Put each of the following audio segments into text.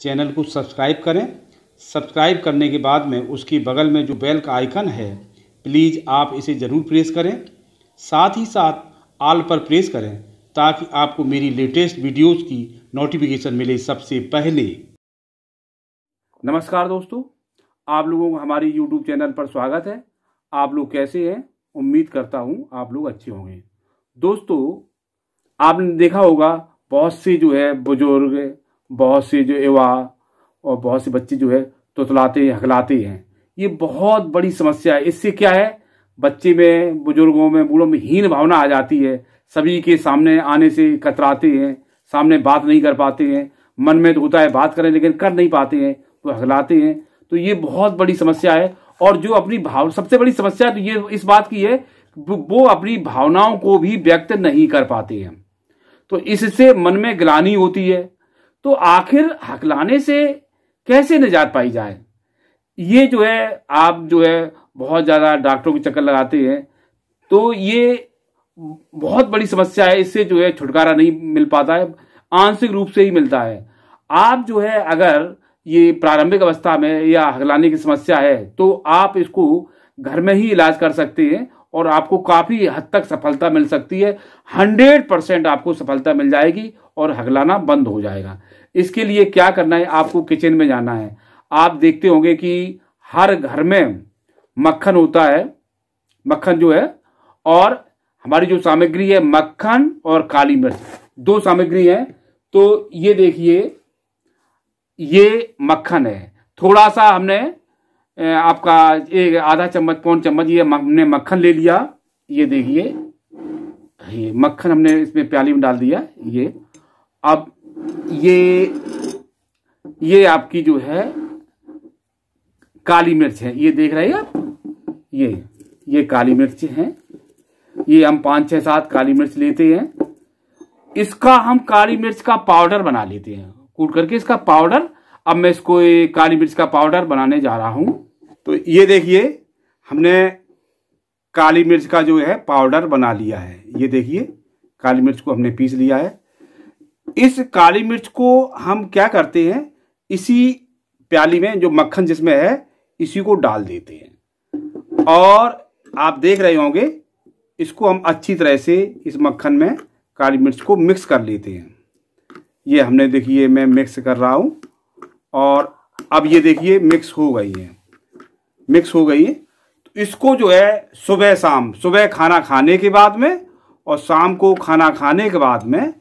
channel को subscribe करें subscribe करने के बाद में उसकी बगल में जो बेल का आइकन है प्लीज़ आप इसे ज़रूर प्रेस करें साथ ही साथ आल पर प्रेस करें ताकि आपको मेरी लेटेस्ट वीडियोस की नोटिफिकेशन मिले सबसे पहले नमस्कार दोस्तों आप लोगों को हमारी यूट्यूब चैनल पर स्वागत है आप लोग कैसे हैं उम्मीद करता हूँ आप लोग अच्छे होंगे दोस्तों आपने देखा होगा बहुत से जो है बुजुर्ग बहुत से जो युवा और बहुत से बच्चे जो है तुतलाते हकलाते हैं ये बहुत बड़ी समस्या है इससे क्या है बच्चे में बुजुर्गों में बूढ़ों में हीन भावना आ जाती है सभी के सामने आने से कतराते हैं सामने बात नहीं कर पाते हैं मन में तो होता है बात करें लेकिन कर नहीं पाते हैं तो हकलाते हैं तो ये बहुत बड़ी समस्या है और जो अपनी भाव सबसे बड़ी समस्या तो ये इस बात की है वो अपनी भावनाओं को भी व्यक्त नहीं कर पाते हैं तो इससे मन में ग्लानी होती है तो आखिर हकलाने से कैसे निजात पाई जाए ये जो है आप जो है बहुत ज़्यादा डॉक्टरों के चक्कर लगाते हैं तो ये बहुत बड़ी समस्या है इससे जो है छुटकारा नहीं मिल पाता है आंशिक रूप से ही मिलता है आप जो है अगर ये प्रारंभिक अवस्था में या हकलाने की समस्या है तो आप इसको घर में ही इलाज कर सकते हैं और आपको काफ़ी हद तक सफलता मिल सकती है हंड्रेड परसेंट आपको सफलता मिल जाएगी और हगलाना बंद हो जाएगा इसके लिए क्या करना है आपको किचन में जाना है आप देखते होंगे कि हर घर में मक्खन होता है मक्खन जो है और हमारी जो सामग्री है मक्खन और काली मिर्च दो सामग्री है तो ये देखिए ये मक्खन है थोड़ा सा हमने आपका एक आधा चम्मच पौन चम्मच ये हमने मक्खन ले लिया ये देखिए ये मक्खन हमने इसमें प्याली में डाल दिया ये अब ये ये आपकी जो है काली मिर्च है ये देख रहे हैं आप ये ये काली मिर्च है ये हम पांच छह सात काली मिर्च लेते हैं इसका हम काली मिर्च का पाउडर बना लेते हैं कूट करके इसका पाउडर अब मैं इसको ये काली मिर्च का पाउडर बनाने जा रहा हूं तो ये देखिए हमने काली मिर्च का जो है पाउडर बना लिया है ये देखिए काली मिर्च को हमने पीस लिया है इस काली मिर्च को हम क्या करते हैं इसी प्याली में जो मक्खन जिसमें है इसी को डाल देते हैं और आप देख रहे होंगे इसको हम अच्छी तरह से इस मक्खन में काली मिर्च को मिक्स कर लेते हैं ये हमने देखिए मैं मिक्स कर रहा हूँ और अब ये देखिए मिक्स हो गई है मिक्स हो गई है तो इसको जो है सुबह शाम सुबह खाना खाने के बाद में और शाम को खाना खाने के बाद में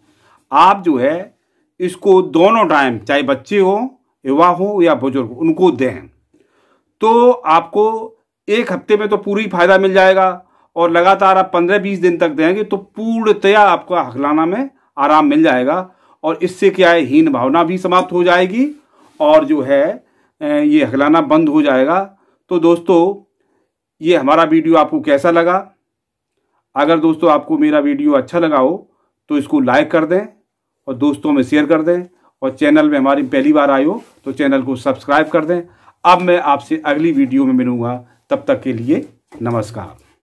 आप जो है इसको दोनों टाइम चाहे बच्चे हो युवा हो या बुजुर्ग उनको दें तो आपको एक हफ्ते में तो पूरी फायदा मिल जाएगा और लगातार आप पंद्रह बीस दिन तक देंगे तो पूर्णतया आपका हकलाना में आराम मिल जाएगा और इससे क्या है हीन भावना भी समाप्त हो जाएगी और जो है ये हकलाना बंद हो जाएगा तो दोस्तों ये हमारा वीडियो आपको कैसा लगा अगर दोस्तों आपको मेरा वीडियो अच्छा लगा हो तो इसको लाइक कर दें और दोस्तों में शेयर कर दें और चैनल में हमारी पहली बार आई हो तो चैनल को सब्सक्राइब कर दें अब मैं आपसे अगली वीडियो में मिलूँगा तब तक के लिए नमस्कार